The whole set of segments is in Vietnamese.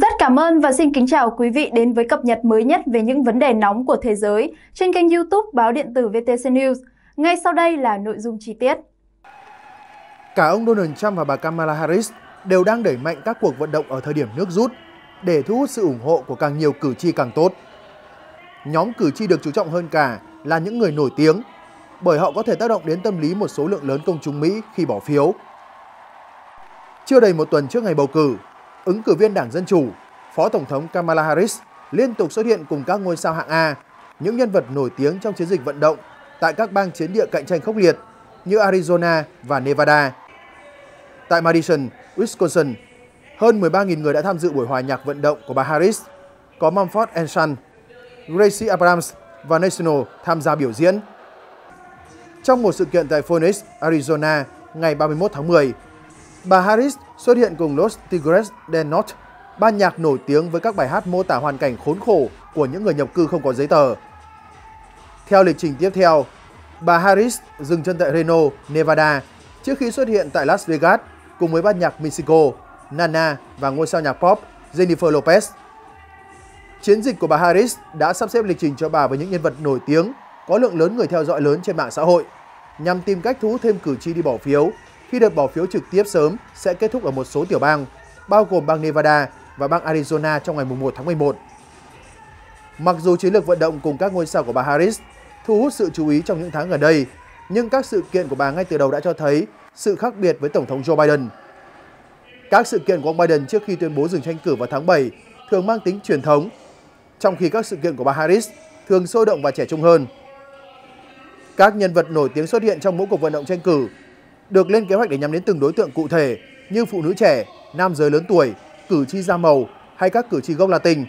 Rất cảm ơn và xin kính chào quý vị đến với cập nhật mới nhất về những vấn đề nóng của thế giới trên kênh youtube báo điện tử VTC News. Ngay sau đây là nội dung chi tiết. Cả ông Donald Trump và bà Kamala Harris đều đang đẩy mạnh các cuộc vận động ở thời điểm nước rút để thu hút sự ủng hộ của càng nhiều cử tri càng tốt. Nhóm cử tri được chú trọng hơn cả là những người nổi tiếng bởi họ có thể tác động đến tâm lý một số lượng lớn công chúng Mỹ khi bỏ phiếu. Chưa đầy một tuần trước ngày bầu cử, ứng cử viên Đảng Dân Chủ, Phó Tổng thống Kamala Harris liên tục xuất hiện cùng các ngôi sao hạng A, những nhân vật nổi tiếng trong chiến dịch vận động tại các bang chiến địa cạnh tranh khốc liệt như Arizona và Nevada. Tại Madison, Wisconsin, hơn 13.000 người đã tham dự buổi hòa nhạc vận động của bà Harris, có Mumford and Son, Gracie Abrams và National tham gia biểu diễn. Trong một sự kiện tại Phoenix, Arizona ngày 31 tháng 10, bà Harris xuất hiện cùng Los Tigres del Norte, ban nhạc nổi tiếng với các bài hát mô tả hoàn cảnh khốn khổ của những người nhập cư không có giấy tờ. Theo lịch trình tiếp theo, bà Harris dừng chân tại Reno, Nevada trước khi xuất hiện tại Las Vegas cùng với ban nhạc Mexico, Nana và ngôi sao nhạc pop Jennifer Lopez. Chiến dịch của bà Harris đã sắp xếp lịch trình cho bà với những nhân vật nổi tiếng có lượng lớn người theo dõi lớn trên mạng xã hội nhằm tìm cách thu hút thêm cử tri đi bỏ phiếu khi được bỏ phiếu trực tiếp sớm sẽ kết thúc ở một số tiểu bang, bao gồm bang Nevada và bang Arizona trong ngày 1 tháng 11. Mặc dù chiến lược vận động cùng các ngôi sao của bà Harris thu hút sự chú ý trong những tháng gần đây, nhưng các sự kiện của bà ngay từ đầu đã cho thấy sự khác biệt với Tổng thống Joe Biden. Các sự kiện của ông Biden trước khi tuyên bố dừng tranh cử vào tháng 7 thường mang tính truyền thống, trong khi các sự kiện của bà Harris thường sôi động và trẻ trung hơn. Các nhân vật nổi tiếng xuất hiện trong mỗi cuộc vận động tranh cử được lên kế hoạch để nhắm đến từng đối tượng cụ thể như phụ nữ trẻ, nam giới lớn tuổi, cử tri da màu hay các cử tri gốc Latin.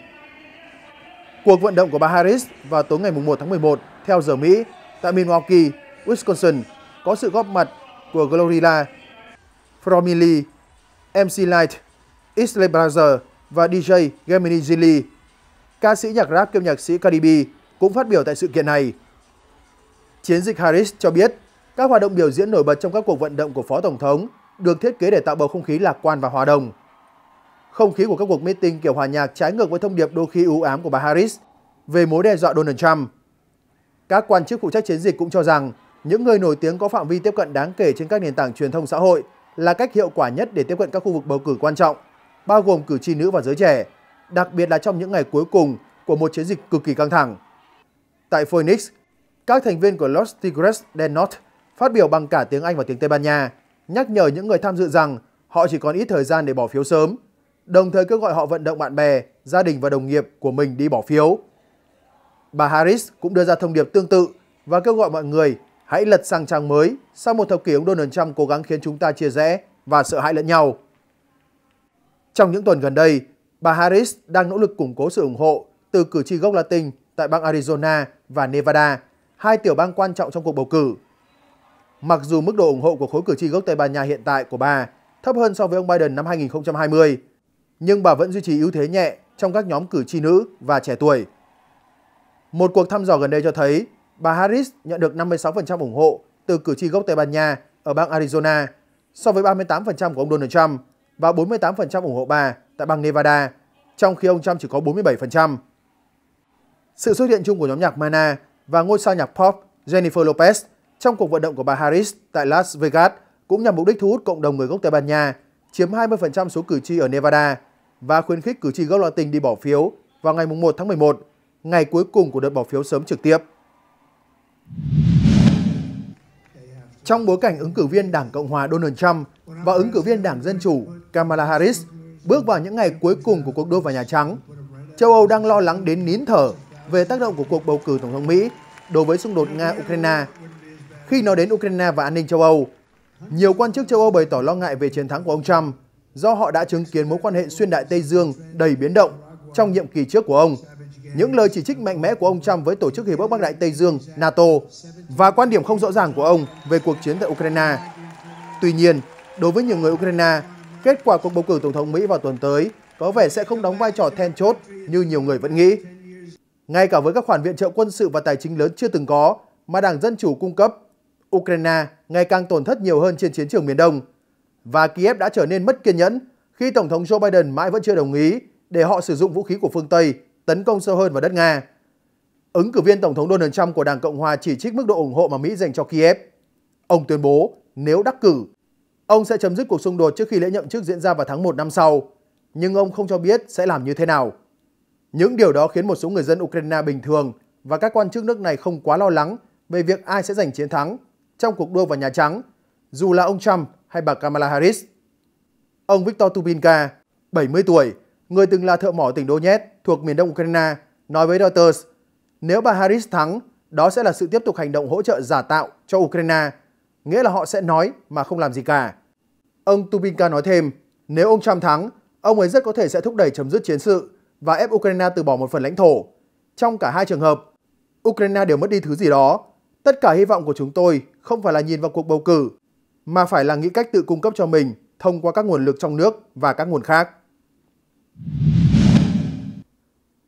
Cuộc vận động của bà Harris vào tối ngày 1 tháng 11 theo giờ Mỹ tại Milwaukee, Wisconsin có sự góp mặt của Glorilla, Fromili, MC Light, Isley Brother và DJ Gemini Gilly. Ca sĩ nhạc rap kiêm nhạc sĩ Cardi B cũng phát biểu tại sự kiện này. Chiến dịch Harris cho biết các hoạt động biểu diễn nổi bật trong các cuộc vận động của Phó Tổng thống được thiết kế để tạo bầu không khí lạc quan và hòa đồng. Không khí của các cuộc meeting kiểu hòa nhạc trái ngược với thông điệp đôi khi u ám của bà Harris về mối đe dọa Donald Trump. Các quan chức phụ trách chiến dịch cũng cho rằng những người nổi tiếng có phạm vi tiếp cận đáng kể trên các nền tảng truyền thông xã hội là cách hiệu quả nhất để tiếp cận các khu vực bầu cử quan trọng, bao gồm cử tri nữ và giới trẻ, đặc biệt là trong những ngày cuối cùng của một chiến dịch cực kỳ căng thẳng. Tại Phoenix, các thành viên của Los Tigres del Norte phát biểu bằng cả tiếng Anh và tiếng Tây Ban Nha, nhắc nhở những người tham dự rằng họ chỉ còn ít thời gian để bỏ phiếu sớm, đồng thời kêu gọi họ vận động bạn bè, gia đình và đồng nghiệp của mình đi bỏ phiếu. Bà Harris cũng đưa ra thông điệp tương tự và kêu gọi mọi người hãy lật sang trang mới sau một thập kỷ ông Donald Trump cố gắng khiến chúng ta chia rẽ và sợ hãi lẫn nhau. Trong những tuần gần đây, bà Harris đang nỗ lực củng cố sự ủng hộ từ cử tri gốc Latin tại bang Arizona và Nevada, hai tiểu bang quan trọng trong cuộc bầu cử mặc dù mức độ ủng hộ của khối cử tri gốc Tây Ban Nha hiện tại của bà thấp hơn so với ông Biden năm 2020, nhưng bà vẫn duy trì ưu thế nhẹ trong các nhóm cử tri nữ và trẻ tuổi. Một cuộc thăm dò gần đây cho thấy bà Harris nhận được 56% ủng hộ từ cử tri gốc Tây Ban Nha ở bang Arizona so với 38% của ông Donald Trump và 48% ủng hộ bà tại bang Nevada, trong khi ông Trump chỉ có 47%. Sự xuất hiện chung của nhóm nhạc Mana và ngôi sao nhạc pop Jennifer Lopez trong cuộc vận động của bà Harris tại Las Vegas cũng nhằm mục đích thu hút cộng đồng người gốc Tây Ban Nha, chiếm 20% số cử tri ở Nevada và khuyến khích cử tri gốc Latin đi bỏ phiếu vào ngày 1 tháng 11, ngày cuối cùng của đợt bỏ phiếu sớm trực tiếp. Trong bối cảnh ứng cử viên Đảng Cộng hòa Donald Trump và ứng cử viên Đảng Dân Chủ Kamala Harris bước vào những ngày cuối cùng của cuộc đua vào Nhà Trắng, châu Âu đang lo lắng đến nín thở về tác động của cuộc bầu cử Tổng thống Mỹ đối với xung đột Nga-Ukraine khi nói đến Ukraine và an ninh châu Âu. Nhiều quan chức châu Âu bày tỏ lo ngại về chiến thắng của ông Trump do họ đã chứng kiến mối quan hệ xuyên đại Tây Dương đầy biến động trong nhiệm kỳ trước của ông. Những lời chỉ trích mạnh mẽ của ông Trump với Tổ chức Hiệp ước Bắc Đại Tây Dương NATO và quan điểm không rõ ràng của ông về cuộc chiến tại Ukraine. Tuy nhiên, đối với nhiều người Ukraine, kết quả cuộc bầu cử Tổng thống Mỹ vào tuần tới có vẻ sẽ không đóng vai trò then chốt như nhiều người vẫn nghĩ. Ngay cả với các khoản viện trợ quân sự và tài chính lớn chưa từng có mà Đảng Dân Chủ cung cấp, Ukraine ngày càng tổn thất nhiều hơn trên chiến trường miền Đông. Và Kiev đã trở nên mất kiên nhẫn khi Tổng thống Joe Biden mãi vẫn chưa đồng ý để họ sử dụng vũ khí của phương Tây tấn công sâu hơn vào đất Nga. Ứng cử viên Tổng thống Donald Trump của Đảng Cộng Hòa chỉ trích mức độ ủng hộ mà Mỹ dành cho Kiev. Ông tuyên bố nếu đắc cử, ông sẽ chấm dứt cuộc xung đột trước khi lễ nhậm chức diễn ra vào tháng 1 năm sau, nhưng ông không cho biết sẽ làm như thế nào. Những điều đó khiến một số người dân Ukraine bình thường và các quan chức nước này không quá lo lắng về việc ai sẽ giành chiến thắng trong cuộc đua vào Nhà Trắng, dù là ông Trump hay bà Kamala Harris. Ông Viktor Tubinka, 70 tuổi, người từng là thợ mỏ tỉnh Donetsk thuộc miền đông Ukraine, nói với Reuters, nếu bà Harris thắng, đó sẽ là sự tiếp tục hành động hỗ trợ giả tạo cho Ukraine, nghĩa là họ sẽ nói mà không làm gì cả. Ông Tubinka nói thêm, nếu ông Trump thắng, ông ấy rất có thể sẽ thúc đẩy chấm dứt chiến sự và ép Ukraine từ bỏ một phần lãnh thổ. Trong cả hai trường hợp, Ukraine đều mất đi thứ gì đó Tất cả hy vọng của chúng tôi không phải là nhìn vào cuộc bầu cử, mà phải là nghĩ cách tự cung cấp cho mình thông qua các nguồn lực trong nước và các nguồn khác.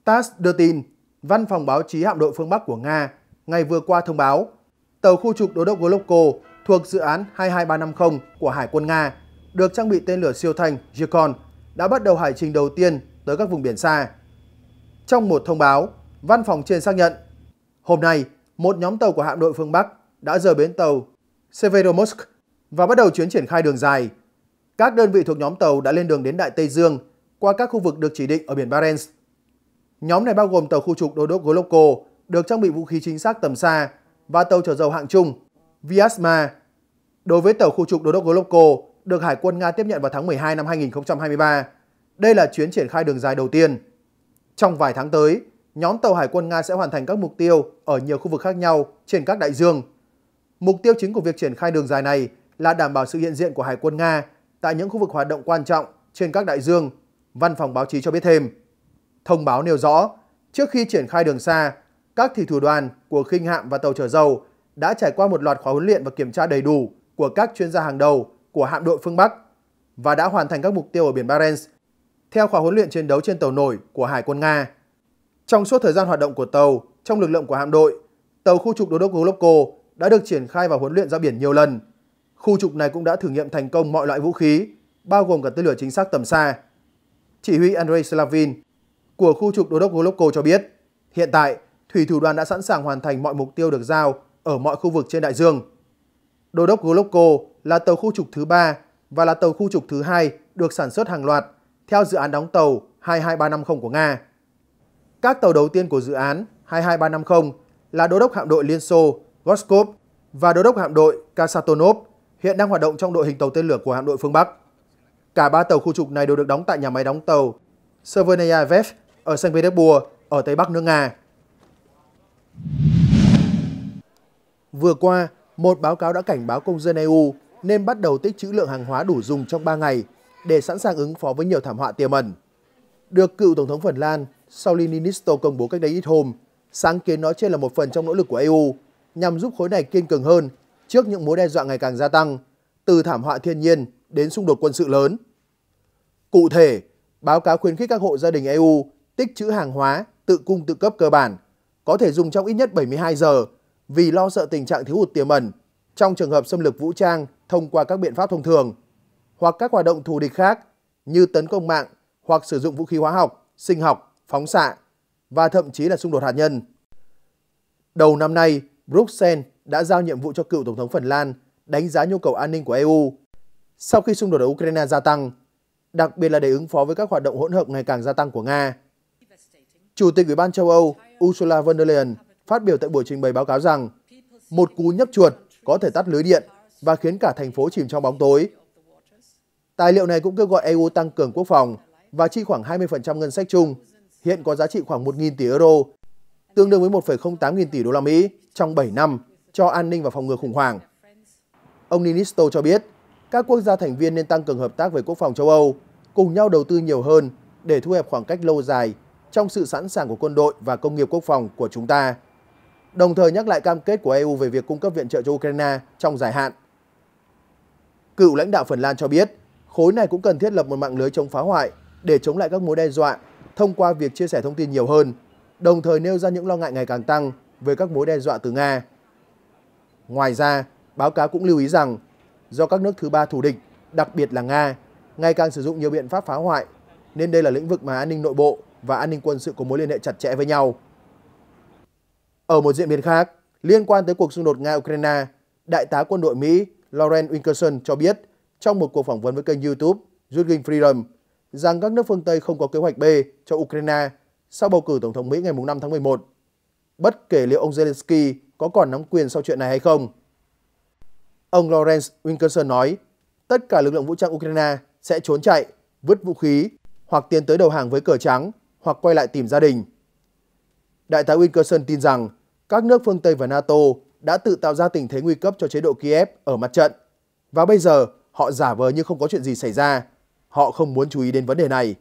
TASS đưa tin, Văn phòng báo chí hạm đội phương Bắc của Nga ngày vừa qua thông báo tàu khu trục đối đốc Volokko thuộc dự án 22350 của Hải quân Nga được trang bị tên lửa siêu thanh Yukon đã bắt đầu hải trình đầu tiên tới các vùng biển xa. Trong một thông báo, văn phòng trên xác nhận, hôm nay một nhóm tàu của hạm đội phương Bắc đã rời bến tàu Severomorsk và bắt đầu chuyến triển khai đường dài. Các đơn vị thuộc nhóm tàu đã lên đường đến Đại Tây Dương qua các khu vực được chỉ định ở biển Barents. Nhóm này bao gồm tàu khu trục đô đốc Goloko được trang bị vũ khí chính xác tầm xa và tàu chở dầu hạng trung Vyazma. Đối với tàu khu trục đô đốc Goloko được Hải quân Nga tiếp nhận vào tháng 12 năm 2023, đây là chuyến triển khai đường dài đầu tiên. Trong vài tháng tới, nhóm tàu hải quân Nga sẽ hoàn thành các mục tiêu ở nhiều khu vực khác nhau trên các đại dương. Mục tiêu chính của việc triển khai đường dài này là đảm bảo sự hiện diện của hải quân Nga tại những khu vực hoạt động quan trọng trên các đại dương, văn phòng báo chí cho biết thêm. Thông báo nêu rõ, trước khi triển khai đường xa, các thủy thủ đoàn của khinh hạm và tàu chở dầu đã trải qua một loạt khóa huấn luyện và kiểm tra đầy đủ của các chuyên gia hàng đầu của hạm đội phương Bắc và đã hoàn thành các mục tiêu ở biển Barents theo khóa huấn luyện chiến đấu trên tàu nổi của Hải quân Nga. Trong suốt thời gian hoạt động của tàu, trong lực lượng của hạm đội, tàu khu trục đô đốc Golovko đã được triển khai và huấn luyện ra biển nhiều lần. Khu trục này cũng đã thử nghiệm thành công mọi loại vũ khí, bao gồm cả tên lửa chính xác tầm xa. Chỉ huy Andrei Slavin của khu trục đô đốc Golovko cho biết, hiện tại thủy thủ đoàn đã sẵn sàng hoàn thành mọi mục tiêu được giao ở mọi khu vực trên đại dương. Đô đốc Golovko là tàu khu trục thứ 3 và là tàu khu trục thứ hai được sản xuất hàng loạt theo dự án đóng tàu 22350 của Nga. Các tàu đầu tiên của dự án 22350 là đô đốc hạm đội Liên Xô Goskov và đô đốc hạm đội Kasatonov hiện đang hoạt động trong đội hình tàu tên lửa của hạm đội phương Bắc. Cả ba tàu khu trục này đều được đóng tại nhà máy đóng tàu Vef ở Saint Petersburg ở Tây Bắc nước Nga. Vừa qua, một báo cáo đã cảnh báo công dân EU nên bắt đầu tích trữ lượng hàng hóa đủ dùng trong 3 ngày để sẵn sàng ứng phó với nhiều thảm họa tiềm ẩn. Được cựu Tổng thống Phần Lan Sauli Niinisto công bố cách đây ít hôm. Sáng kiến nói trên là một phần trong nỗ lực của EU nhằm giúp khối này kiên cường hơn trước những mối đe dọa ngày càng gia tăng, từ thảm họa thiên nhiên đến xung đột quân sự lớn. Cụ thể, báo cáo khuyến khích các hộ gia đình EU tích trữ hàng hóa tự cung tự cấp cơ bản, có thể dùng trong ít nhất 72 giờ vì lo sợ tình trạng thiếu hụt tiềm ẩn trong trường hợp xâm lược vũ trang thông qua các biện pháp thông thường hoặc các hoạt động thù địch khác như tấn công mạng hoặc sử dụng vũ khí hóa học, sinh học phóng xạ và thậm chí là xung đột hạt nhân. Đầu năm nay, Bruxelles đã giao nhiệm vụ cho cựu Tổng thống Phần Lan đánh giá nhu cầu an ninh của EU sau khi xung đột ở Ukraine gia tăng, đặc biệt là để ứng phó với các hoạt động hỗn hợp ngày càng gia tăng của Nga. Chủ tịch Ủy ban châu Âu Ursula von der Leyen phát biểu tại buổi trình bày báo cáo rằng một cú nhấp chuột có thể tắt lưới điện và khiến cả thành phố chìm trong bóng tối. Tài liệu này cũng kêu gọi EU tăng cường quốc phòng và chi khoảng 20% ngân sách chung hiện có giá trị khoảng 1.000 tỷ euro, tương đương với 1,08 nghìn tỷ đô la Mỹ trong 7 năm cho an ninh và phòng ngừa khủng hoảng. Ông Ninisto cho biết, các quốc gia thành viên nên tăng cường hợp tác về quốc phòng châu Âu, cùng nhau đầu tư nhiều hơn để thu hẹp khoảng cách lâu dài trong sự sẵn sàng của quân đội và công nghiệp quốc phòng của chúng ta. Đồng thời nhắc lại cam kết của EU về việc cung cấp viện trợ cho Ukraine trong dài hạn. Cựu lãnh đạo Phần Lan cho biết, khối này cũng cần thiết lập một mạng lưới chống phá hoại để chống lại các mối đe dọa thông qua việc chia sẻ thông tin nhiều hơn, đồng thời nêu ra những lo ngại ngày càng tăng về các mối đe dọa từ Nga. Ngoài ra, báo cáo cũng lưu ý rằng do các nước thứ ba thù địch, đặc biệt là Nga, ngày càng sử dụng nhiều biện pháp phá hoại, nên đây là lĩnh vực mà an ninh nội bộ và an ninh quân sự có mối liên hệ chặt chẽ với nhau. Ở một diễn biến khác, liên quan tới cuộc xung đột Nga-Ukraine, Đại tá quân đội Mỹ Lauren Wilkerson cho biết trong một cuộc phỏng vấn với kênh YouTube Judging Freedom rằng các nước phương Tây không có kế hoạch B cho Ukraine sau bầu cử Tổng thống Mỹ ngày 5 tháng 11, bất kể liệu ông Zelensky có còn nắm quyền sau chuyện này hay không. Ông Lawrence Wilkerson nói, tất cả lực lượng vũ trang Ukraine sẽ trốn chạy, vứt vũ khí hoặc tiến tới đầu hàng với cờ trắng hoặc quay lại tìm gia đình. Đại tá Wilkerson tin rằng các nước phương Tây và NATO đã tự tạo ra tình thế nguy cấp cho chế độ Kiev ở mặt trận và bây giờ họ giả vờ như không có chuyện gì xảy ra họ không muốn chú ý đến vấn đề này.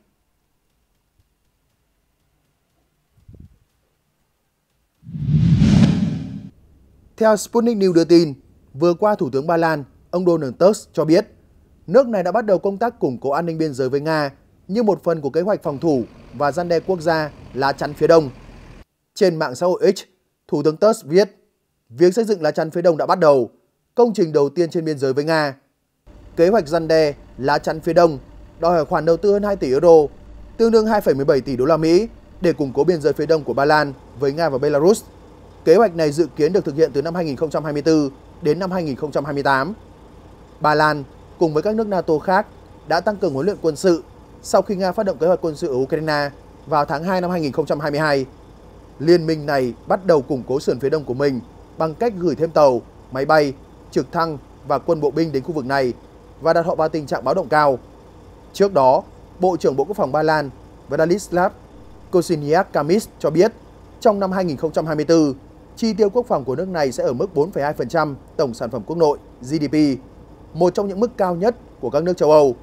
Theo Sputnik News đưa tin, vừa qua Thủ tướng Ba Lan, ông Donald Tusk cho biết, nước này đã bắt đầu công tác củng cố an ninh biên giới với Nga như một phần của kế hoạch phòng thủ và gian đe quốc gia lá chắn phía đông. Trên mạng xã hội X, Thủ tướng Tusk viết, việc xây dựng lá chắn phía đông đã bắt đầu, công trình đầu tiên trên biên giới với Nga. Kế hoạch gian đe lá chắn phía đông đòi hỏi khoản đầu tư hơn 2 tỷ euro, tương đương 2,17 tỷ đô la Mỹ để củng cố biên giới phía đông của Ba Lan với Nga và Belarus. Kế hoạch này dự kiến được thực hiện từ năm 2024 đến năm 2028. Ba Lan cùng với các nước NATO khác đã tăng cường huấn luyện quân sự sau khi Nga phát động kế hoạch quân sự ở Ukraine vào tháng 2 năm 2022. Liên minh này bắt đầu củng cố sườn phía đông của mình bằng cách gửi thêm tàu, máy bay, trực thăng và quân bộ binh đến khu vực này và đặt họ vào tình trạng báo động cao. Trước đó, Bộ trưởng Bộ Quốc phòng Ba Lan Vladislav Kosiniak Kamis cho biết trong năm 2024, chi tiêu quốc phòng của nước này sẽ ở mức 4,2% tổng sản phẩm quốc nội GDP, một trong những mức cao nhất của các nước châu Âu.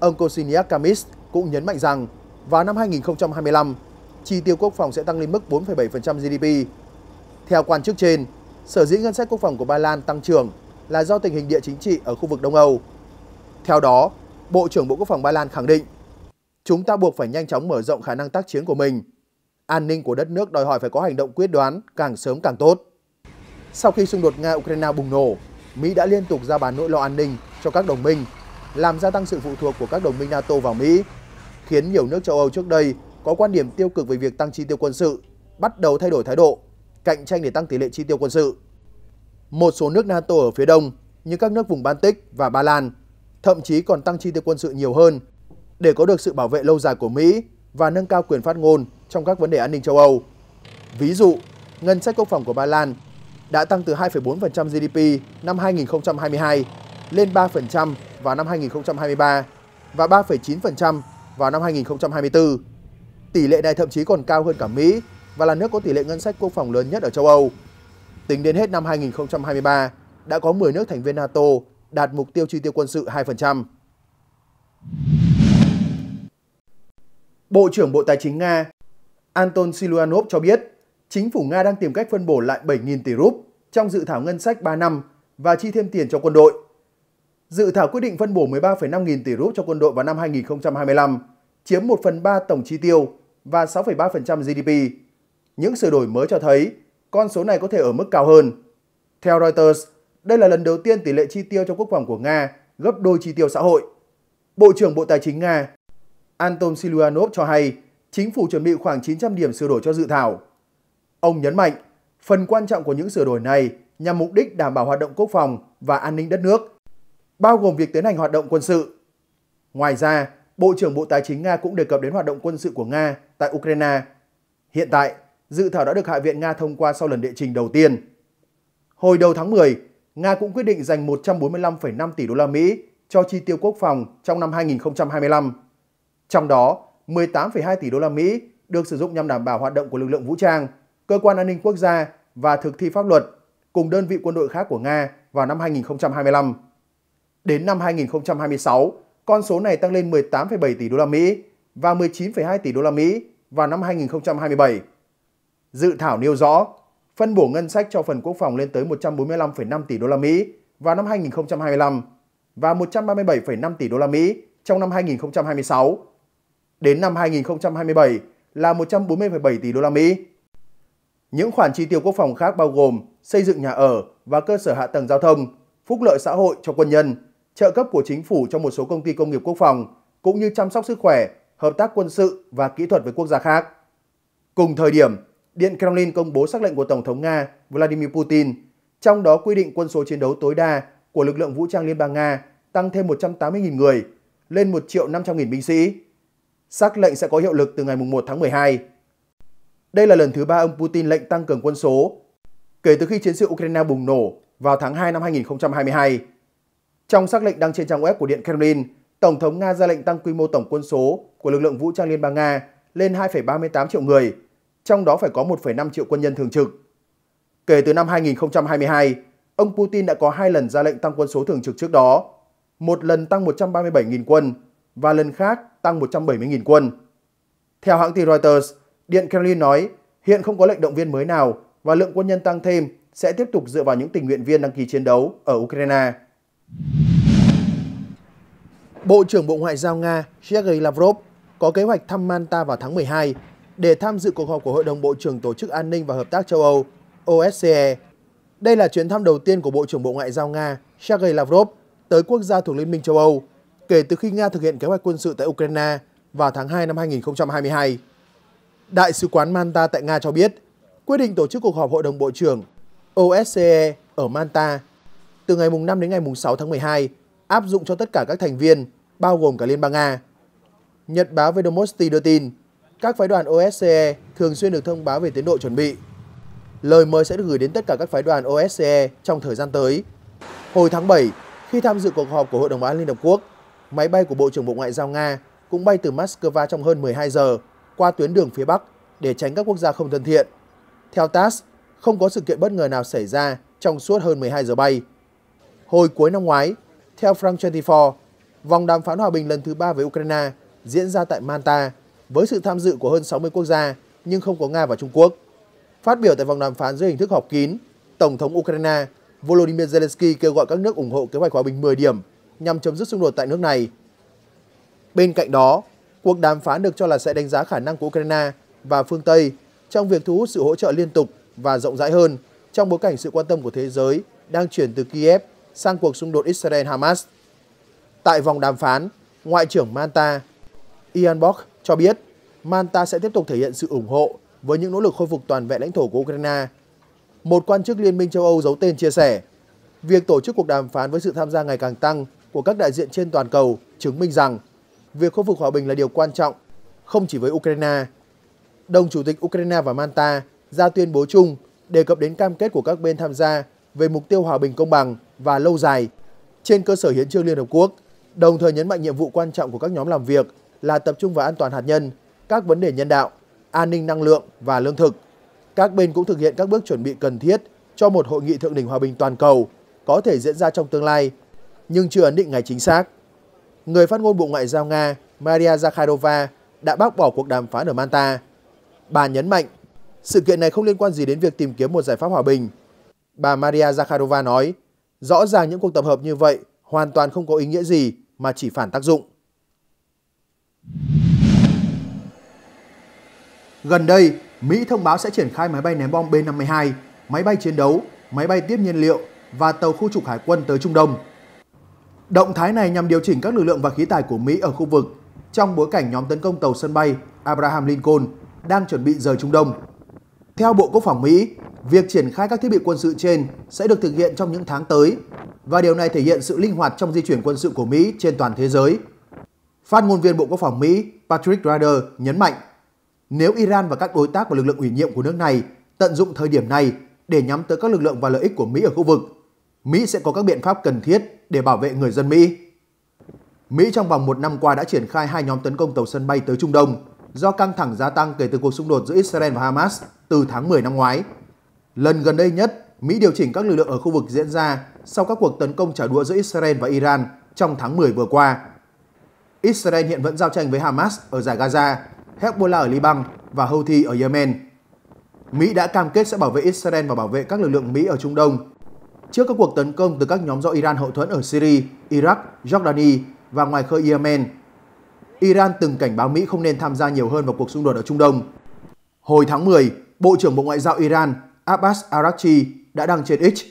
Ông Kosiniak Kamis cũng nhấn mạnh rằng vào năm 2025, chi tiêu quốc phòng sẽ tăng lên mức 4,7% GDP. Theo quan chức trên, sở dĩ ngân sách quốc phòng của Ba Lan tăng trưởng là do tình hình địa chính trị ở khu vực Đông Âu. Theo đó, Bộ trưởng Bộ Quốc phòng Ba Lan khẳng định, chúng ta buộc phải nhanh chóng mở rộng khả năng tác chiến của mình. An ninh của đất nước đòi hỏi phải có hành động quyết đoán, càng sớm càng tốt. Sau khi xung đột Nga-Ukraine bùng nổ, Mỹ đã liên tục ra bán nỗi lo an ninh cho các đồng minh, làm gia tăng sự phụ thuộc của các đồng minh NATO vào Mỹ, khiến nhiều nước châu Âu trước đây có quan điểm tiêu cực về việc tăng chi tiêu quân sự, bắt đầu thay đổi thái độ, cạnh tranh để tăng tỷ lệ chi tiêu quân sự. Một số nước NATO ở phía đông như các nước vùng Baltic và Ba Lan thậm chí còn tăng chi tiêu quân sự nhiều hơn để có được sự bảo vệ lâu dài của Mỹ và nâng cao quyền phát ngôn trong các vấn đề an ninh châu Âu. Ví dụ, ngân sách quốc phòng của Ba Lan đã tăng từ 2,4% GDP năm 2022 lên 3% vào năm 2023 và 3,9% vào năm 2024. Tỷ lệ này thậm chí còn cao hơn cả Mỹ và là nước có tỷ lệ ngân sách quốc phòng lớn nhất ở châu Âu. Tính đến hết năm 2023, đã có 10 nước thành viên NATO đạt mục tiêu chi tiêu quân sự 2%. Bộ trưởng Bộ Tài chính Nga Anton Siluanov cho biết, chính phủ Nga đang tìm cách phân bổ lại 7.000 tỷ rúp trong dự thảo ngân sách 3 năm và chi thêm tiền cho quân đội. Dự thảo quyết định phân bổ 13,5 nghìn tỷ rúp cho quân đội vào năm 2025, chiếm 1 phần 3 tổng chi tiêu và 6,3% GDP. Những sửa đổi mới cho thấy con số này có thể ở mức cao hơn. Theo Reuters, đây là lần đầu tiên tỷ lệ chi tiêu cho quốc phòng của Nga gấp đôi chi tiêu xã hội. Bộ trưởng Bộ Tài chính Nga Anton Siluanov cho hay chính phủ chuẩn bị khoảng 900 điểm sửa đổi cho dự thảo. Ông nhấn mạnh, phần quan trọng của những sửa đổi này nhằm mục đích đảm bảo hoạt động quốc phòng và an ninh đất nước, bao gồm việc tiến hành hoạt động quân sự. Ngoài ra, Bộ trưởng Bộ Tài chính Nga cũng đề cập đến hoạt động quân sự của Nga tại Ukraine. Hiện tại, dự thảo đã được Hạ viện Nga thông qua sau lần đệ trình đầu tiên. Hồi đầu tháng 10, Nga cũng quyết định dành 145,5 tỷ đô la Mỹ cho chi tiêu quốc phòng trong năm 2025. Trong đó, 18,2 tỷ đô la Mỹ được sử dụng nhằm đảm bảo hoạt động của lực lượng vũ trang, cơ quan an ninh quốc gia và thực thi pháp luật cùng đơn vị quân đội khác của Nga vào năm 2025. Đến năm 2026, con số này tăng lên 18,7 tỷ đô la Mỹ và 19,2 tỷ đô la Mỹ vào năm 2027. Dự thảo nêu rõ, phân bổ ngân sách cho phần quốc phòng lên tới 145,5 tỷ đô la Mỹ vào năm 2025 và 137,5 tỷ đô la Mỹ trong năm 2026. Đến năm 2027 là 140,7 tỷ đô la Mỹ. Những khoản chi tiêu quốc phòng khác bao gồm xây dựng nhà ở và cơ sở hạ tầng giao thông, phúc lợi xã hội cho quân nhân, trợ cấp của chính phủ cho một số công ty công nghiệp quốc phòng, cũng như chăm sóc sức khỏe, hợp tác quân sự và kỹ thuật với quốc gia khác. Cùng thời điểm, Điện Kremlin công bố sắc lệnh của Tổng thống Nga Vladimir Putin, trong đó quy định quân số chiến đấu tối đa của lực lượng vũ trang Liên bang Nga tăng thêm 180.000 người, lên 1 triệu 500.000 binh sĩ. Sắc lệnh sẽ có hiệu lực từ ngày 1 tháng 12. Đây là lần thứ ba ông Putin lệnh tăng cường quân số kể từ khi chiến sự Ukraine bùng nổ vào tháng 2 năm 2022. Trong sắc lệnh đăng trên trang web của Điện Kremlin, Tổng thống Nga ra lệnh tăng quy mô tổng quân số của lực lượng vũ trang Liên bang Nga lên 2,38 triệu người, trong đó phải có 1,5 triệu quân nhân thường trực. Kể từ năm 2022, ông Putin đã có hai lần ra lệnh tăng quân số thường trực trước đó, một lần tăng 137.000 quân và lần khác tăng 170.000 quân. Theo hãng tin Reuters, Điện Kremlin nói hiện không có lệnh động viên mới nào và lượng quân nhân tăng thêm sẽ tiếp tục dựa vào những tình nguyện viên đăng ký chiến đấu ở Ukraine. Bộ trưởng Bộ Ngoại giao Nga Sergei Lavrov có kế hoạch thăm Manta vào tháng 12 để tham dự cuộc họp của Hội đồng Bộ trưởng Tổ chức An ninh và Hợp tác châu Âu OSCE. Đây là chuyến thăm đầu tiên của Bộ trưởng Bộ Ngoại giao Nga Sergei Lavrov tới quốc gia thuộc Liên minh châu Âu kể từ khi Nga thực hiện kế hoạch quân sự tại Ukraine vào tháng 2 năm 2022. Đại sứ quán Manta tại Nga cho biết, quyết định tổ chức cuộc họp Hội đồng Bộ trưởng OSCE ở Manta từ ngày 5 đến ngày 6 tháng 12 áp dụng cho tất cả các thành viên, bao gồm cả Liên bang Nga. Nhật báo Vedomosti đưa tin, các phái đoàn OSCE thường xuyên được thông báo về tiến độ chuẩn bị. Lời mời sẽ được gửi đến tất cả các phái đoàn OSCE trong thời gian tới. Hồi tháng 7, khi tham dự cuộc họp của Hội đồng Bảo An Liên Hợp Quốc, máy bay của Bộ trưởng Bộ Ngoại giao Nga cũng bay từ Moscow trong hơn 12 giờ qua tuyến đường phía Bắc để tránh các quốc gia không thân thiện. Theo TASS, không có sự kiện bất ngờ nào xảy ra trong suốt hơn 12 giờ bay. Hồi cuối năm ngoái, theo France 24, vòng đàm phán hòa bình lần thứ ba với Ukraine diễn ra tại Malta với sự tham dự của hơn 60 quốc gia nhưng không có Nga và Trung Quốc. Phát biểu tại vòng đàm phán dưới hình thức họp kín, Tổng thống Ukraine Volodymyr Zelensky kêu gọi các nước ủng hộ kế hoạch hòa bình 10 điểm nhằm chấm dứt xung đột tại nước này. Bên cạnh đó, cuộc đàm phán được cho là sẽ đánh giá khả năng của Ukraine và phương Tây trong việc thu hút sự hỗ trợ liên tục và rộng rãi hơn trong bối cảnh sự quan tâm của thế giới đang chuyển từ Kiev sang cuộc xung đột Israel-Hamas. Tại vòng đàm phán, Ngoại trưởng Manta Ian bok cho biết Manta sẽ tiếp tục thể hiện sự ủng hộ với những nỗ lực khôi phục toàn vẹn lãnh thổ của Ukraine. Một quan chức Liên minh châu Âu giấu tên chia sẻ, việc tổ chức cuộc đàm phán với sự tham gia ngày càng tăng của các đại diện trên toàn cầu chứng minh rằng việc khôi phục hòa bình là điều quan trọng không chỉ với Ukraine. Đồng Chủ tịch Ukraine và Manta ra tuyên bố chung đề cập đến cam kết của các bên tham gia về mục tiêu hòa bình công bằng và lâu dài trên cơ sở hiến trương Liên Hợp Quốc, đồng thời nhấn mạnh nhiệm vụ quan trọng của các nhóm làm việc là tập trung vào an toàn hạt nhân, các vấn đề nhân đạo, an ninh năng lượng và lương thực. Các bên cũng thực hiện các bước chuẩn bị cần thiết cho một hội nghị thượng đỉnh hòa bình toàn cầu có thể diễn ra trong tương lai, nhưng chưa ấn định ngày chính xác. Người phát ngôn Bộ Ngoại giao Nga Maria Zakharova đã bác bỏ cuộc đàm phán ở Manta. Bà nhấn mạnh, sự kiện này không liên quan gì đến việc tìm kiếm một giải pháp hòa bình. Bà Maria Zakharova nói, rõ ràng những cuộc tập hợp như vậy hoàn toàn không có ý nghĩa gì mà chỉ phản tác dụng. Gần đây, Mỹ thông báo sẽ triển khai máy bay ném bom B-52, máy bay chiến đấu, máy bay tiếp nhiên liệu và tàu khu trục hải quân tới Trung Đông. Động thái này nhằm điều chỉnh các lực lượng và khí tài của Mỹ ở khu vực trong bối cảnh nhóm tấn công tàu sân bay Abraham Lincoln đang chuẩn bị rời Trung Đông. Theo Bộ Quốc phòng Mỹ, việc triển khai các thiết bị quân sự trên sẽ được thực hiện trong những tháng tới và điều này thể hiện sự linh hoạt trong di chuyển quân sự của Mỹ trên toàn thế giới. Phát ngôn viên Bộ Quốc phòng Mỹ Patrick Ryder nhấn mạnh, nếu Iran và các đối tác và lực lượng ủy nhiệm của nước này tận dụng thời điểm này để nhắm tới các lực lượng và lợi ích của Mỹ ở khu vực, Mỹ sẽ có các biện pháp cần thiết để bảo vệ người dân Mỹ. Mỹ trong vòng một năm qua đã triển khai hai nhóm tấn công tàu sân bay tới Trung Đông do căng thẳng gia tăng kể từ cuộc xung đột giữa Israel và Hamas từ tháng 10 năm ngoái. Lần gần đây nhất, Mỹ điều chỉnh các lực lượng ở khu vực diễn ra sau các cuộc tấn công trả đũa giữa Israel và Iran trong tháng 10 vừa qua. Israel hiện vẫn giao tranh với Hamas ở giải Gaza, Hezbollah ở Liban và Houthi ở Yemen. Mỹ đã cam kết sẽ bảo vệ Israel và bảo vệ các lực lượng Mỹ ở Trung Đông trước các cuộc tấn công từ các nhóm do Iran hậu thuẫn ở Syria, Iraq, Jordani và ngoài khơi Yemen. Iran từng cảnh báo Mỹ không nên tham gia nhiều hơn vào cuộc xung đột ở Trung Đông. Hồi tháng 10, Bộ trưởng Bộ Ngoại giao Iran Abbas Araghchi đã đăng trên X.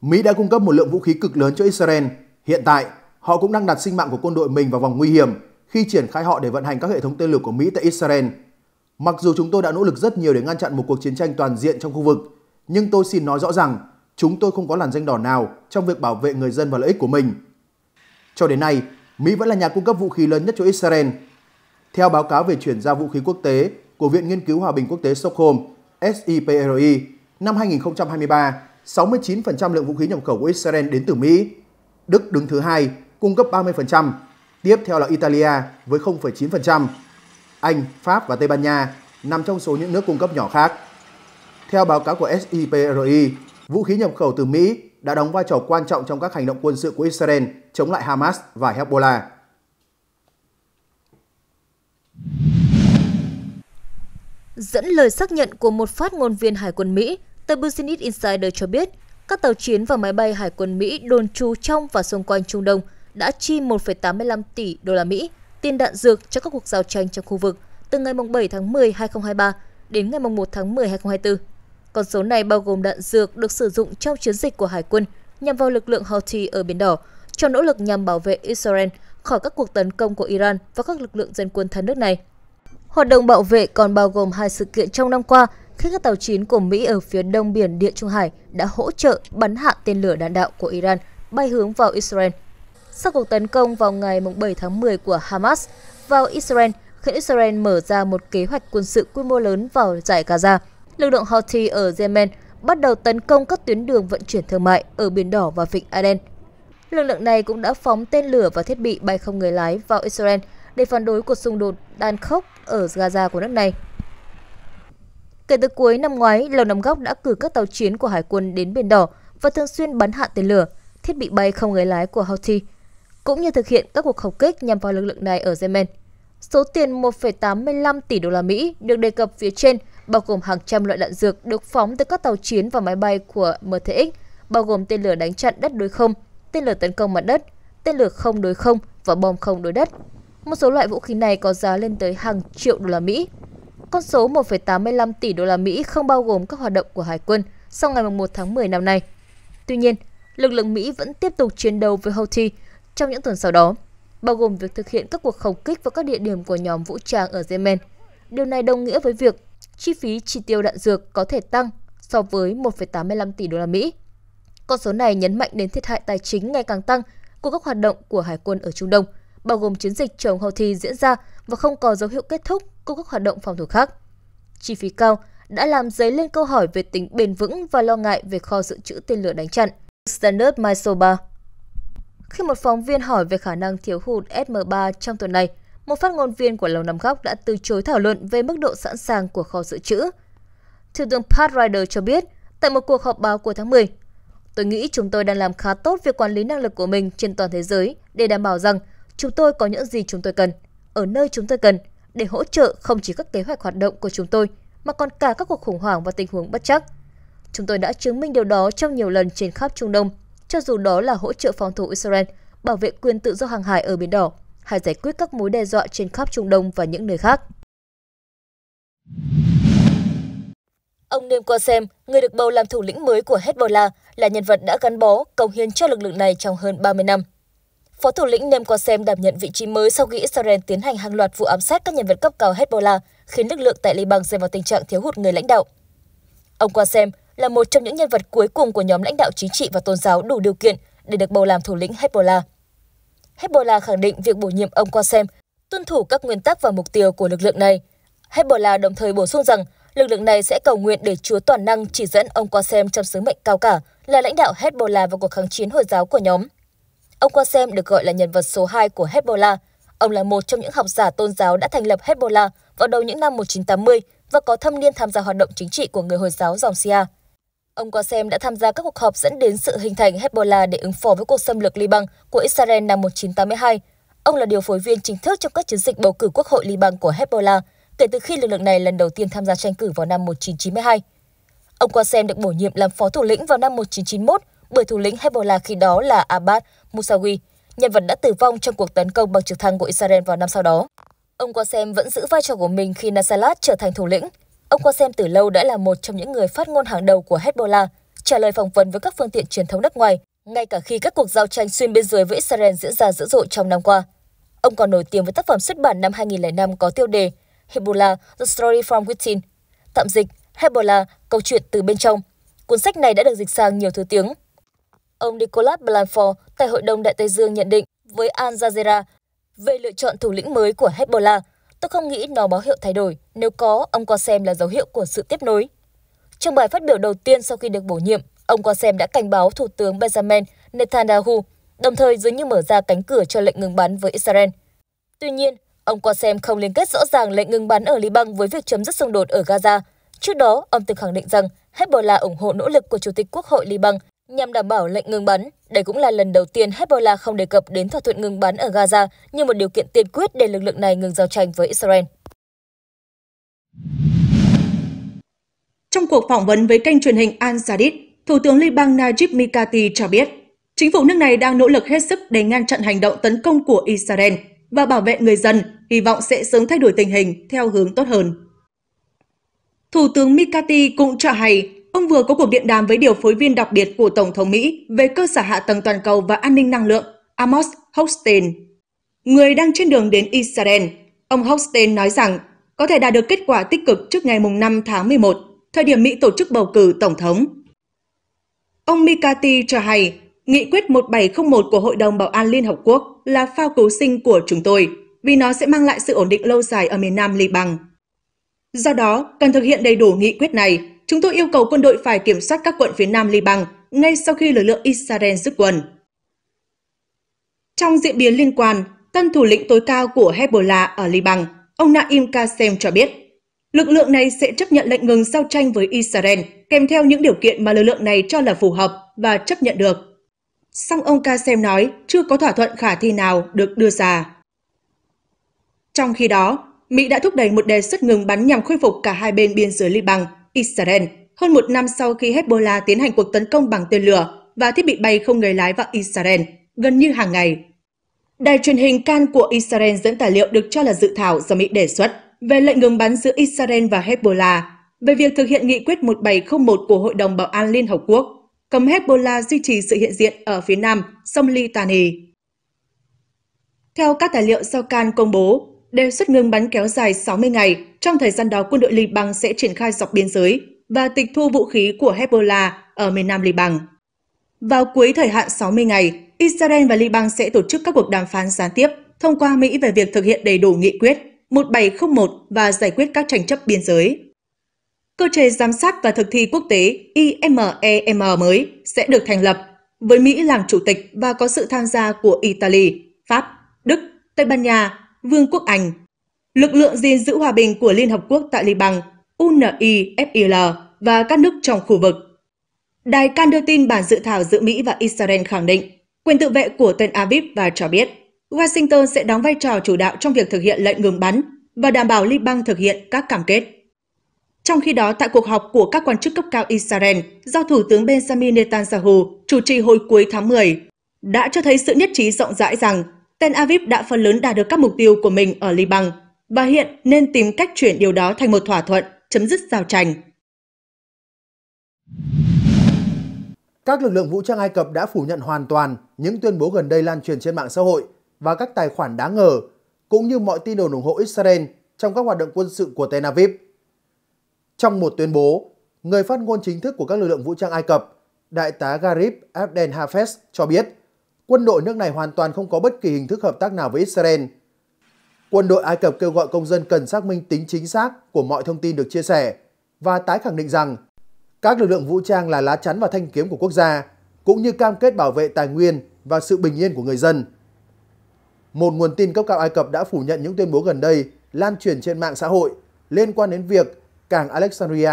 Mỹ đã cung cấp một lượng vũ khí cực lớn cho Israel. Hiện tại, Họ cũng đang đặt sinh mạng của quân đội mình vào vòng nguy hiểm khi triển khai họ để vận hành các hệ thống tên lửa của Mỹ tại Israel. Mặc dù chúng tôi đã nỗ lực rất nhiều để ngăn chặn một cuộc chiến tranh toàn diện trong khu vực, nhưng tôi xin nói rõ rằng chúng tôi không có làn danh đỏ nào trong việc bảo vệ người dân và lợi ích của mình. Cho đến nay, Mỹ vẫn là nhà cung cấp vũ khí lớn nhất cho Israel. Theo báo cáo về chuyển giao vũ khí quốc tế của Viện Nghiên cứu Hòa bình Quốc tế Stockholm, SIPRI, năm 2023, 69% lượng vũ khí nhập khẩu của Israel đến từ Mỹ. Đức đứng thứ hai cung cấp 30%, tiếp theo là Italia với 0,9%, Anh, Pháp và Tây Ban Nha nằm trong số những nước cung cấp nhỏ khác. Theo báo cáo của SIPRI, vũ khí nhập khẩu từ Mỹ đã đóng vai trò quan trọng trong các hành động quân sự của Israel chống lại Hamas và Hezbollah. Dẫn lời xác nhận của một phát ngôn viên Hải quân Mỹ, tờ Business Insider cho biết các tàu chiến và máy bay Hải quân Mỹ đồn trú trong và xung quanh Trung Đông – đã chi 1,85 tỷ đô la Mỹ tiền đạn dược cho các cuộc giao tranh trong khu vực từ ngày 7 tháng 10 2023 đến ngày 1 tháng 10 2024. Con số này bao gồm đạn dược được sử dụng trong chiến dịch của Hải quân nhằm vào lực lượng Houthi ở Biển Đỏ trong nỗ lực nhằm bảo vệ Israel khỏi các cuộc tấn công của Iran và các lực lượng dân quân thân nước này. Hoạt động bảo vệ còn bao gồm hai sự kiện trong năm qua khi các tàu chiến của Mỹ ở phía đông biển Địa Trung Hải đã hỗ trợ bắn hạ tên lửa đạn đạo của Iran bay hướng vào Israel sau cuộc tấn công vào ngày 7 tháng 10 của Hamas vào Israel, khiến Israel mở ra một kế hoạch quân sự quy mô lớn vào giải Gaza. Lực lượng Houthi ở Yemen bắt đầu tấn công các tuyến đường vận chuyển thương mại ở Biển Đỏ và Vịnh Aden. Lực lượng này cũng đã phóng tên lửa và thiết bị bay không người lái vào Israel để phản đối cuộc xung đột đan khốc ở Gaza của nước này. Kể từ cuối năm ngoái, Lầu Năm Góc đã cử các tàu chiến của Hải quân đến Biển Đỏ và thường xuyên bắn hạ tên lửa, thiết bị bay không người lái của Houthi cũng như thực hiện các cuộc không kích nhằm vào lực lượng này ở Yemen. Số tiền 1,85 tỷ đô la Mỹ được đề cập phía trên bao gồm hàng trăm loại đạn dược được phóng từ các tàu chiến và máy bay của MTX, bao gồm tên lửa đánh chặn đất đối không, tên lửa tấn công mặt đất, tên lửa không đối không và bom không đối đất. Một số loại vũ khí này có giá lên tới hàng triệu đô la Mỹ. Con số 1,85 tỷ đô la Mỹ không bao gồm các hoạt động của Hải quân sau ngày 1 tháng 10 năm nay. Tuy nhiên, lực lượng Mỹ vẫn tiếp tục chiến đấu với Houthi trong những tuần sau đó, bao gồm việc thực hiện các cuộc không kích vào các địa điểm của nhóm vũ trang ở Yemen. Điều này đồng nghĩa với việc chi phí chi tiêu đạn dược có thể tăng so với 1,85 tỷ đô la Mỹ. Con số này nhấn mạnh đến thiệt hại tài chính ngày càng tăng của các hoạt động của hải quân ở Trung Đông, bao gồm chiến dịch chống Houthi diễn ra và không có dấu hiệu kết thúc của các hoạt động phòng thủ khác. Chi phí cao đã làm dấy lên câu hỏi về tính bền vững và lo ngại về kho dự trữ tên lửa đánh chặn. Standard Missile khi một phóng viên hỏi về khả năng thiếu hụt SM3 trong tuần này, một phát ngôn viên của Lầu Năm Góc đã từ chối thảo luận về mức độ sẵn sàng của kho dự trữ. Thiếu tướng Pat Ryder cho biết, tại một cuộc họp báo cuối tháng 10, Tôi nghĩ chúng tôi đang làm khá tốt việc quản lý năng lực của mình trên toàn thế giới để đảm bảo rằng chúng tôi có những gì chúng tôi cần, ở nơi chúng tôi cần, để hỗ trợ không chỉ các kế hoạch hoạt động của chúng tôi, mà còn cả các cuộc khủng hoảng và tình huống bất chắc. Chúng tôi đã chứng minh điều đó trong nhiều lần trên khắp Trung Đông cho dù đó là hỗ trợ phòng thủ Israel, bảo vệ quyền tự do hàng hải ở Biển Đỏ hay giải quyết các mối đe dọa trên khắp Trung Đông và những nơi khác. Ông Nêm Qasem, người được bầu làm thủ lĩnh mới của Hezbollah, là nhân vật đã gắn bó, cống hiến cho lực lượng này trong hơn 30 năm. Phó thủ lĩnh Nem Qasem đảm nhận vị trí mới sau khi Israel tiến hành hàng loạt vụ ám sát các nhân vật cấp cao Hezbollah, khiến lực lượng tại Liban rơi vào tình trạng thiếu hụt người lãnh đạo. Ông Qasem, là một trong những nhân vật cuối cùng của nhóm lãnh đạo chính trị và tôn giáo đủ điều kiện để được bầu làm thủ lĩnh Hezbollah. Hezbollah khẳng định việc bổ nhiệm ông Qasem tuân thủ các nguyên tắc và mục tiêu của lực lượng này. Hezbollah đồng thời bổ sung rằng lực lượng này sẽ cầu nguyện để Chúa toàn năng chỉ dẫn ông Qasem trong sứ mệnh cao cả là lãnh đạo Hezbollah và cuộc kháng chiến Hồi giáo của nhóm. Ông Qasem được gọi là nhân vật số 2 của Hezbollah. Ông là một trong những học giả tôn giáo đã thành lập Hezbollah vào đầu những năm 1980 và có thâm niên tham gia hoạt động chính trị của người Hồi giáo dòng Shia. Ông Qasem đã tham gia các cuộc họp dẫn đến sự hình thành Hezbollah để ứng phó với cuộc xâm lược Liban của Israel năm 1982. Ông là điều phối viên chính thức trong các chiến dịch bầu cử quốc hội Liban của Hezbollah kể từ khi lực lượng này lần đầu tiên tham gia tranh cử vào năm 1992. Ông Qasem được bổ nhiệm làm phó thủ lĩnh vào năm 1991 bởi thủ lĩnh Hezbollah khi đó là Abbas Musawi, nhân vật đã tử vong trong cuộc tấn công bằng trực thăng của Israel vào năm sau đó. Ông Qasem vẫn giữ vai trò của mình khi Nasrallah trở thành thủ lĩnh. Ông Qasem từ lâu đã là một trong những người phát ngôn hàng đầu của Hezbollah, trả lời phỏng vấn với các phương tiện truyền thống nước ngoài, ngay cả khi các cuộc giao tranh xuyên biên giới với Israel diễn ra dữ dội trong năm qua. Ông còn nổi tiếng với tác phẩm xuất bản năm 2005 có tiêu đề Hezbollah, The Story from Within, tạm dịch Hezbollah, câu chuyện từ bên trong. Cuốn sách này đã được dịch sang nhiều thứ tiếng. Ông Nicolas Blanford tại Hội đồng Đại Tây Dương nhận định với Al Jazeera về lựa chọn thủ lĩnh mới của Hezbollah – Tôi không nghĩ nó báo hiệu thay đổi, nếu có, ông qua xem là dấu hiệu của sự tiếp nối. Trong bài phát biểu đầu tiên sau khi được bổ nhiệm, ông qua xem đã cảnh báo Thủ tướng Benjamin Netanyahu, đồng thời dường như mở ra cánh cửa cho lệnh ngừng bắn với Israel. Tuy nhiên, ông qua xem không liên kết rõ ràng lệnh ngừng bắn ở Liban với việc chấm dứt xung đột ở Gaza. Trước đó, ông từng khẳng định rằng Hezbollah ủng hộ nỗ lực của Chủ tịch Quốc hội Liban Nhằm đảm bảo lệnh ngừng bắn, đây cũng là lần đầu tiên Hezbollah không đề cập đến thỏa thuận ngừng bắn ở Gaza như một điều kiện tiên quyết để lực lượng này ngừng giao tranh với Israel. Trong cuộc phỏng vấn với kênh truyền hình Al Jadid, Thủ tướng Liban Najib Mikati cho biết, chính phủ nước này đang nỗ lực hết sức để ngăn chặn hành động tấn công của Israel và bảo vệ người dân, hy vọng sẽ sớm thay đổi tình hình theo hướng tốt hơn. Thủ tướng Mikati cũng cho hay Ông vừa có cuộc điện đàm với điều phối viên đặc biệt của Tổng thống Mỹ về cơ sở hạ tầng toàn cầu và an ninh năng lượng Amos Hochstein. Người đang trên đường đến Israel, ông Hochstein nói rằng có thể đạt được kết quả tích cực trước ngày 5 tháng 11, thời điểm Mỹ tổ chức bầu cử Tổng thống. Ông Mikati cho hay, Nghị quyết 1701 của Hội đồng Bảo an Liên Hợp Quốc là phao cứu sinh của chúng tôi, vì nó sẽ mang lại sự ổn định lâu dài ở miền Nam Liban. Do đó, cần thực hiện đầy đủ nghị quyết này chúng tôi yêu cầu quân đội phải kiểm soát các quận phía nam Liban ngay sau khi lực lượng Israel rút quân. Trong diễn biến liên quan, tân thủ lĩnh tối cao của Hezbollah ở Liban, ông Naim Kassem cho biết, lực lượng này sẽ chấp nhận lệnh ngừng giao tranh với Israel kèm theo những điều kiện mà lực lượng này cho là phù hợp và chấp nhận được. Song ông Kassem nói chưa có thỏa thuận khả thi nào được đưa ra. Trong khi đó, Mỹ đã thúc đẩy một đề xuất ngừng bắn nhằm khôi phục cả hai bên biên giới Liban Israel, hơn một năm sau khi Hezbollah tiến hành cuộc tấn công bằng tên lửa và thiết bị bay không người lái vào Israel gần như hàng ngày. Đài truyền hình Can của Israel dẫn tài liệu được cho là dự thảo do Mỹ đề xuất về lệnh ngừng bắn giữa Israel và Hezbollah về việc thực hiện nghị quyết 1701 của Hội đồng Bảo an Liên Hợp Quốc cấm Hezbollah duy trì sự hiện diện ở phía nam sông Litani. Theo các tài liệu do Can công bố, đề xuất ngừng bắn kéo dài 60 ngày. Trong thời gian đó, quân đội Liban sẽ triển khai dọc biên giới và tịch thu vũ khí của Hezbollah ở miền nam Liban. Vào cuối thời hạn 60 ngày, Israel và Liban sẽ tổ chức các cuộc đàm phán gián tiếp thông qua Mỹ về việc thực hiện đầy đủ nghị quyết 1701 và giải quyết các tranh chấp biên giới. Cơ chế giám sát và thực thi quốc tế IMEM e mới sẽ được thành lập, với Mỹ làm chủ tịch và có sự tham gia của Italy, Pháp, Đức, Tây Ban Nha, Vương quốc Anh. Lực lượng gìn giữ hòa bình của Liên Hợp Quốc tại Liban, UNIFIL và các nước trong khu vực. Đài Can đưa tin bản dự thảo giữa Mỹ và Israel khẳng định quyền tự vệ của Tel Aviv và cho biết Washington sẽ đóng vai trò chủ đạo trong việc thực hiện lệnh ngừng bắn và đảm bảo Liban thực hiện các cam kết. Trong khi đó, tại cuộc họp của các quan chức cấp cao Israel do Thủ tướng Benjamin Netanyahu chủ trì hồi cuối tháng 10, đã cho thấy sự nhất trí rộng rãi rằng Tel Aviv đã phần lớn đạt được các mục tiêu của mình ở Liban và hiện nên tìm cách chuyển điều đó thành một thỏa thuận chấm dứt giao tranh. Các lực lượng vũ trang Ai Cập đã phủ nhận hoàn toàn những tuyên bố gần đây lan truyền trên mạng xã hội và các tài khoản đáng ngờ, cũng như mọi tin đồn ủng hộ Israel trong các hoạt động quân sự của Tel Aviv. Trong một tuyên bố, người phát ngôn chính thức của các lực lượng vũ trang Ai Cập, Đại tá Garib Abdel Hafez cho biết quân đội nước này hoàn toàn không có bất kỳ hình thức hợp tác nào với Israel. Quân đội Ai Cập kêu gọi công dân cần xác minh tính chính xác của mọi thông tin được chia sẻ và tái khẳng định rằng các lực lượng vũ trang là lá chắn và thanh kiếm của quốc gia, cũng như cam kết bảo vệ tài nguyên và sự bình yên của người dân. Một nguồn tin cấp cao Ai Cập đã phủ nhận những tuyên bố gần đây lan truyền trên mạng xã hội liên quan đến việc cảng Alexandria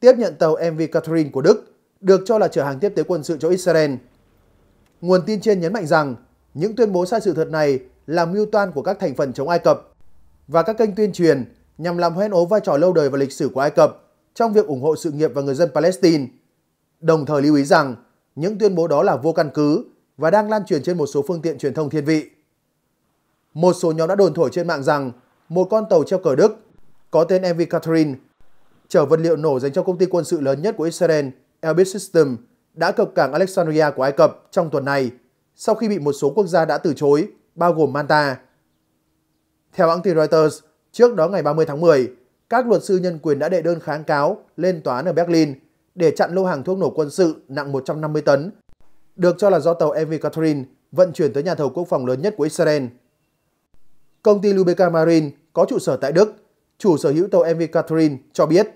tiếp nhận tàu MV Catherine của Đức được cho là chở hàng tiếp tế quân sự cho Israel. Nguồn tin trên nhấn mạnh rằng những tuyên bố sai sự thật này là mưu toan của các thành phần chống Ai Cập và các kênh tuyên truyền nhằm làm hoen ố vai trò lâu đời và lịch sử của Ai Cập trong việc ủng hộ sự nghiệp và người dân Palestine. Đồng thời lưu ý rằng những tuyên bố đó là vô căn cứ và đang lan truyền trên một số phương tiện truyền thông thiên vị. Một số nhóm đã đồn thổi trên mạng rằng một con tàu treo cờ Đức có tên MV Catherine chở vật liệu nổ dành cho công ty quân sự lớn nhất của Israel, Elbit System đã cập cảng Alexandria của Ai Cập trong tuần này sau khi bị một số quốc gia đã từ chối, bao gồm Manta. Theo hãng tin Reuters, trước đó ngày 30 tháng 10, các luật sư nhân quyền đã đệ đơn kháng cáo lên tòa ở Berlin để chặn lô hàng thuốc nổ quân sự nặng 150 tấn, được cho là do tàu MV Catherine vận chuyển tới nhà thầu quốc phòng lớn nhất của Israel. Công ty Lubeka Marine có trụ sở tại Đức, chủ sở hữu tàu MV Catherine cho biết,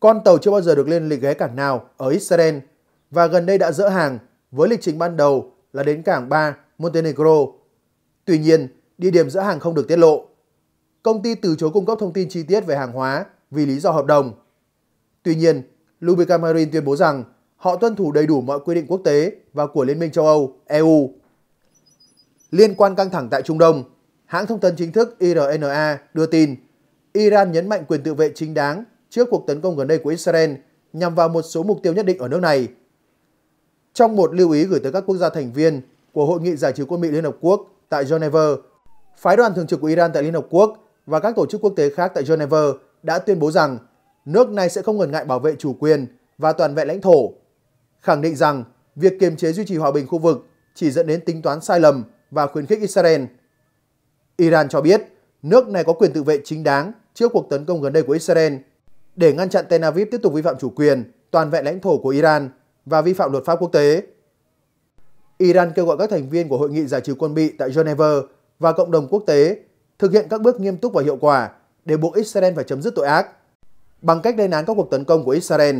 con tàu chưa bao giờ được lên lịch ghé cảng nào ở Israel và gần đây đã dỡ hàng với lịch trình ban đầu là đến cảng 3 Montenegro. Tuy nhiên, địa điểm dỡ hàng không được tiết lộ. Công ty từ chối cung cấp thông tin chi tiết về hàng hóa vì lý do hợp đồng. Tuy nhiên, Lubica Marine tuyên bố rằng họ tuân thủ đầy đủ mọi quy định quốc tế và của Liên minh châu Âu, EU. Liên quan căng thẳng tại Trung Đông, hãng thông tấn chính thức IRNA đưa tin Iran nhấn mạnh quyền tự vệ chính đáng trước cuộc tấn công gần đây của Israel nhằm vào một số mục tiêu nhất định ở nước này trong một lưu ý gửi tới các quốc gia thành viên của Hội nghị Giải trừ quân bị Liên Hợp Quốc tại Geneva, Phái đoàn thường trực của Iran tại Liên Hợp Quốc và các tổ chức quốc tế khác tại Geneva đã tuyên bố rằng nước này sẽ không ngần ngại bảo vệ chủ quyền và toàn vẹn lãnh thổ, khẳng định rằng việc kiềm chế duy trì hòa bình khu vực chỉ dẫn đến tính toán sai lầm và khuyến khích Israel. Iran cho biết nước này có quyền tự vệ chính đáng trước cuộc tấn công gần đây của Israel để ngăn chặn Tel Aviv tiếp tục vi phạm chủ quyền, toàn vẹn lãnh thổ của Iran và vi phạm luật pháp quốc tế. Iran kêu gọi các thành viên của Hội nghị giải trừ quân bị tại Geneva và cộng đồng quốc tế thực hiện các bước nghiêm túc và hiệu quả để buộc Israel phải chấm dứt tội ác bằng cách lên án các cuộc tấn công của Israel.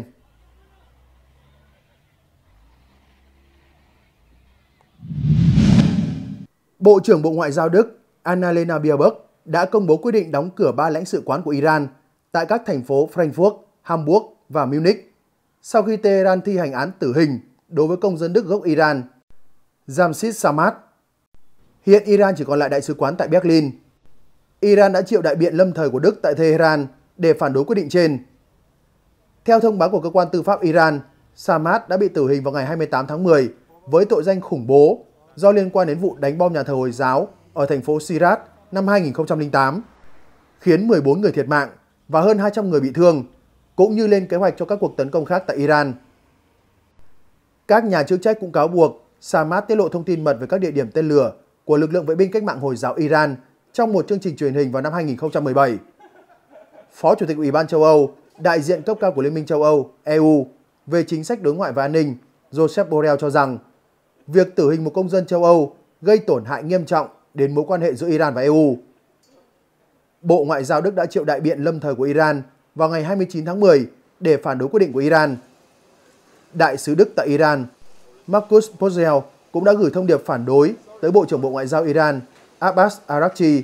Bộ trưởng Bộ Ngoại giao Đức Annalena Baerbock đã công bố quyết định đóng cửa ba lãnh sự quán của Iran tại các thành phố Frankfurt, Hamburg và Munich sau khi Tehran thi hành án tử hình đối với công dân Đức gốc Iran, Jamshid Samad. Hiện Iran chỉ còn lại đại sứ quán tại Berlin. Iran đã triệu đại biện lâm thời của Đức tại Tehran để phản đối quyết định trên. Theo thông báo của cơ quan tư pháp Iran, Samad đã bị tử hình vào ngày 28 tháng 10 với tội danh khủng bố do liên quan đến vụ đánh bom nhà thờ Hồi giáo ở thành phố Sirat năm 2008, khiến 14 người thiệt mạng và hơn 200 người bị thương cũng như lên kế hoạch cho các cuộc tấn công khác tại Iran. Các nhà chức trách cũng cáo buộc Samad tiết lộ thông tin mật về các địa điểm tên lửa của lực lượng vệ binh cách mạng Hồi giáo Iran trong một chương trình truyền hình vào năm 2017. Phó Chủ tịch Ủy ban châu Âu, đại diện cấp cao của Liên minh châu Âu, EU về chính sách đối ngoại và an ninh, Joseph Borrell cho rằng việc tử hình một công dân châu Âu gây tổn hại nghiêm trọng đến mối quan hệ giữa Iran và EU. Bộ Ngoại giao Đức đã triệu đại biện lâm thời của Iran vào ngày 29 tháng 10 để phản đối quyết định của Iran. Đại sứ Đức tại Iran Marcus Posel cũng đã gửi thông điệp phản đối tới Bộ trưởng Bộ Ngoại giao Iran Abbas Arakchi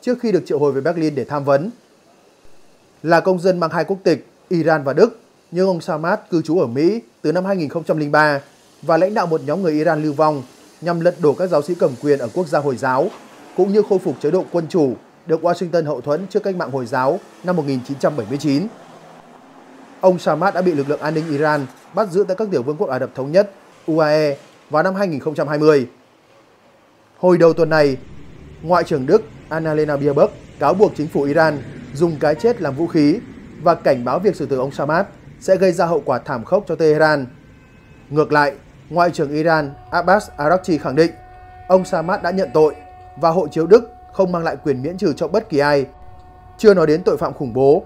trước khi được triệu hồi về Berlin để tham vấn. Là công dân mang hai quốc tịch Iran và Đức, nhưng ông Samad cư trú ở Mỹ từ năm 2003 và lãnh đạo một nhóm người Iran lưu vong nhằm lật đổ các giáo sĩ cầm quyền ở quốc gia Hồi giáo, cũng như khôi phục chế độ quân chủ được Washington hậu thuẫn trước cách mạng Hồi giáo năm 1979. Ông Samad đã bị lực lượng an ninh Iran bắt giữ tại các tiểu vương quốc Ả Rập Thống Nhất, UAE vào năm 2020. Hồi đầu tuần này, Ngoại trưởng Đức Annalena Baerbock cáo buộc chính phủ Iran dùng cái chết làm vũ khí và cảnh báo việc xử tử ông Samad sẽ gây ra hậu quả thảm khốc cho Tehran. Ngược lại, Ngoại trưởng Iran Abbas Araghchi khẳng định ông Samad đã nhận tội và hộ chiếu Đức không mang lại quyền miễn trừ cho bất kỳ ai. Chưa nói đến tội phạm khủng bố.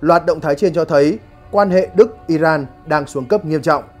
Loạt động thái trên cho thấy quan hệ Đức-Iran đang xuống cấp nghiêm trọng.